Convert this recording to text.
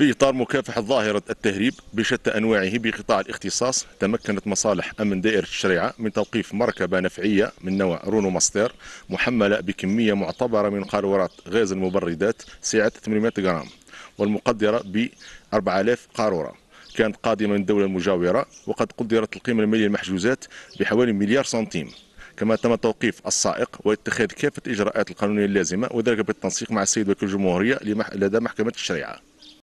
في إطار مكافحة ظاهرة التهريب بشتى أنواعه بقطاع الاختصاص تمكنت مصالح أمن دائرة الشريعة من توقيف مركبة نفعية من نوع رونو ماستير محملة بكمية معتبرة من قارورات غاز المبردات سعة 800 غرام والمقدرة ب 4000 قارورة كانت قادمة من الدولة المجاورة وقد قدرت القيمة المالية للمحجوزات بحوالي مليار سنتيم كما تم توقيف السائق واتخاذ كافة الإجراءات القانونية اللازمة وذلك بالتنسيق مع السيد وكيل الجمهورية لدى محكمة الشريعة